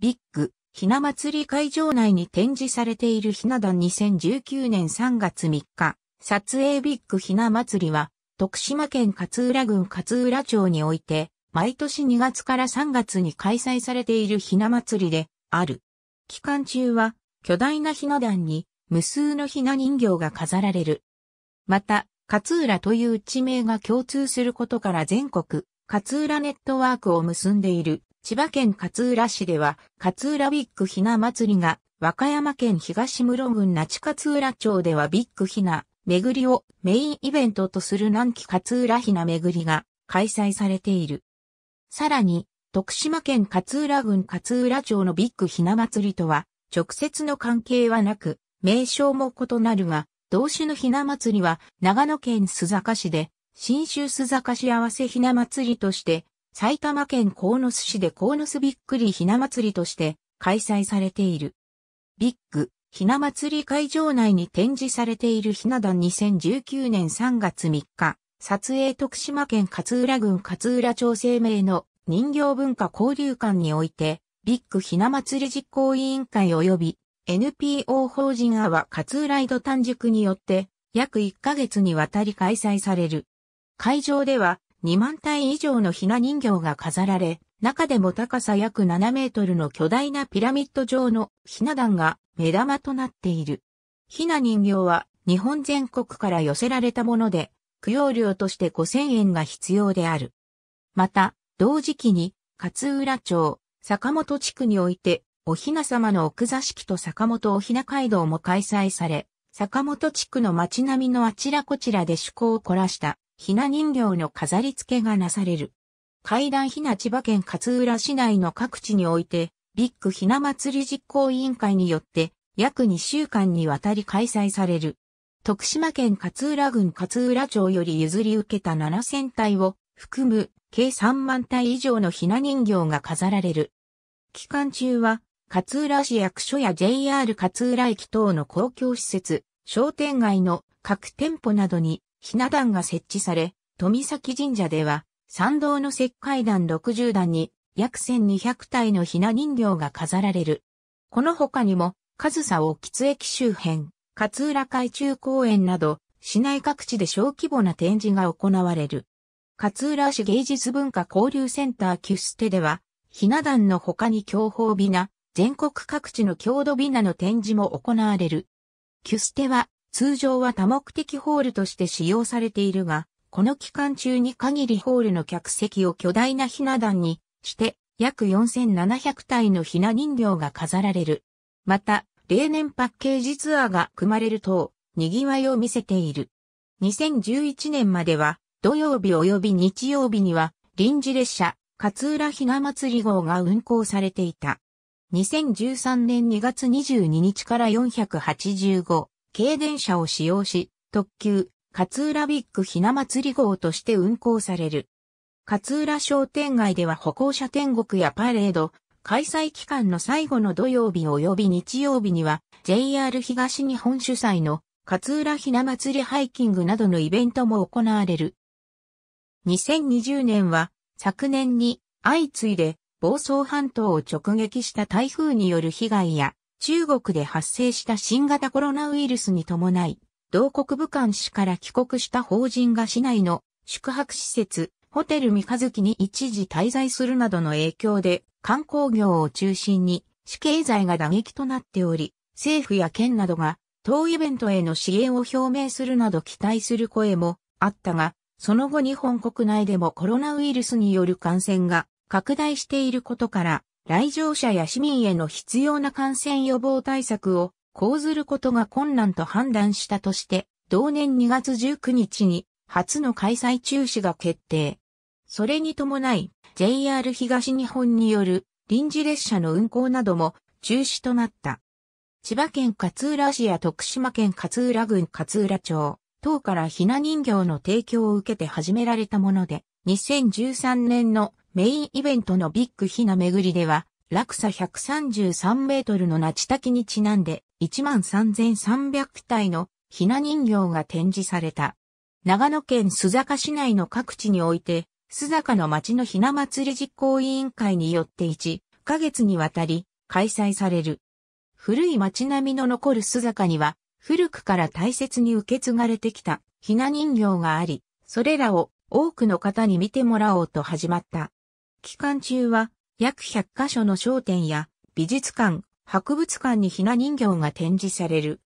ビッグ、ひな祭り会場内に展示されているひな壇2019年3月3日、撮影ビッグひな祭りは、徳島県勝浦郡勝浦町において、毎年2月から3月に開催されているひな祭りで、ある。期間中は、巨大なひな壇に、無数のひな人形が飾られる。また、勝浦という地名が共通することから全国、勝浦ネットワークを結んでいる千葉県勝浦市では、勝浦ビッグひな祭りが、和歌山県東室郡那智勝浦町ではビッグひな巡りをメインイベントとする南紀勝浦ひな巡りが開催されている。さらに、徳島県勝浦郡勝浦町のビッグひな祭りとは、直接の関係はなく、名称も異なるが、同種のひな祭りは長野県須坂市で、新州須坂市合わせひな祭りとして埼玉県鴻巣市で鴻巣びっくりひな祭りとして開催されている。ビッグひな祭り会場内に展示されているひな壇2019年3月3日、撮影徳島県勝浦郡勝浦町生命の人形文化交流館において、ビッグひな祭り実行委員会及び NPO 法人阿波勝浦井戸短塾によって約1ヶ月にわたり開催される。会場では2万体以上のひな人形が飾られ、中でも高さ約7メートルの巨大なピラミッド状のひな壇が目玉となっている。ひな人形は日本全国から寄せられたもので、供養料として5000円が必要である。また、同時期に勝浦町、坂本地区において、お雛様の奥座敷と坂本お雛街道も開催され、坂本地区の街並みのあちらこちらで趣向を凝らしたひな人形の飾り付けがなされる。階段ひな千葉県勝浦市内の各地において、ビッグひな祭り実行委員会によって、約2週間にわたり開催される。徳島県勝浦郡勝浦町より譲り受けた7000体を含む計3万体以上のひな人形が飾られる。期間中は、勝浦市役所や JR 勝浦駅等の公共施設、商店街の各店舗などにひな壇が設置され、富崎神社では、参道の石灰壇60段に約1200体のひな人形が飾られる。この他にも、上総興津駅周辺、勝浦海中公園など、市内各地で小規模な展示が行われる。勝浦市芸術文化交流センターキュステでは、ひな壇の他に享宝美な、全国各地の郷土美なの展示も行われる。キュステは、通常は多目的ホールとして使用されているが、この期間中に限りホールの客席を巨大なひな壇にして、約4700体のひな人形が飾られる。また、例年パッケージツアーが組まれると、賑わいを見せている。2011年までは、土曜日及び日曜日には、臨時列車、勝浦ひな祭り号が運行されていた。2013年2月22日から485、軽電車を使用し、特急、勝浦ビッグひな祭り号として運行される。勝浦商店街では歩行者天国やパレード、開催期間の最後の土曜日及び日曜日には JR 東日本主催の勝浦ひな祭りハイキングなどのイベントも行われる。2020年は昨年に相次いで房総半島を直撃した台風による被害や中国で発生した新型コロナウイルスに伴い、同国武漢市から帰国した法人が市内の宿泊施設、ホテル三日月に一時滞在するなどの影響で、観光業を中心に市経済が打撃となっており、政府や県などが当イベントへの支援を表明するなど期待する声もあったが、その後日本国内でもコロナウイルスによる感染が拡大していることから、来場者や市民への必要な感染予防対策を講ずることが困難と判断したとして、同年2月19日に初の開催中止が決定。それに伴い、JR 東日本による臨時列車の運行なども中止となった。千葉県勝浦市や徳島県勝浦郡勝浦町等からひな人形の提供を受けて始められたもので、2013年のメインイベントのビッグひな巡りでは、落差133メートルの那智滝にちなんで13,300体のひな人形が展示された。長野県須坂市内の各地において、須坂の町のひな祭り実行委員会によって1ヶ月にわたり開催される。古い町並みの残る須坂には、古くから大切に受け継がれてきたひな人形があり、それらを多くの方に見てもらおうと始まった。期間中は約100カ所の商店や美術館、博物館にひな人形が展示される。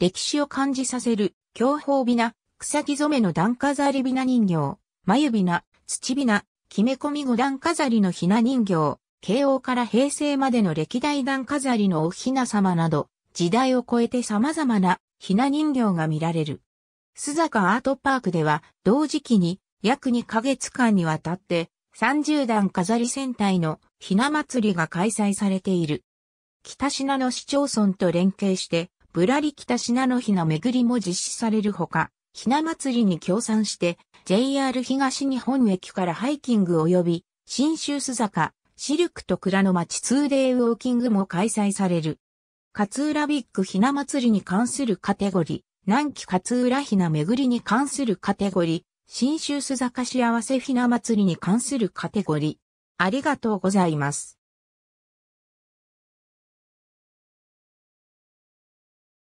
歴史を感じさせる、享宝びな、草木染めの段飾りびな人形、眉びな、土びな、決め込み五段飾りのひな人形、慶応から平成までの歴代段飾りのおひな様など、時代を超えて様々なひな人形が見られる。須坂アートパークでは、同時期に約2ヶ月間にわたって、30段飾り戦隊のひな祭りが開催されている。北品野市町村と連携して、ぶらり北品野ひな巡りも実施されるほか、ひな祭りに協賛して、JR 東日本駅からハイキング及び、新州須坂、シルクと蔵の町 2day ウォーキングも開催される。勝浦ビッグひな祭りに関するカテゴリー、南紀勝浦ひな巡りに関するカテゴリー、新州須坂市合わせひな祭りに関するカテゴリー。ありがとうございます。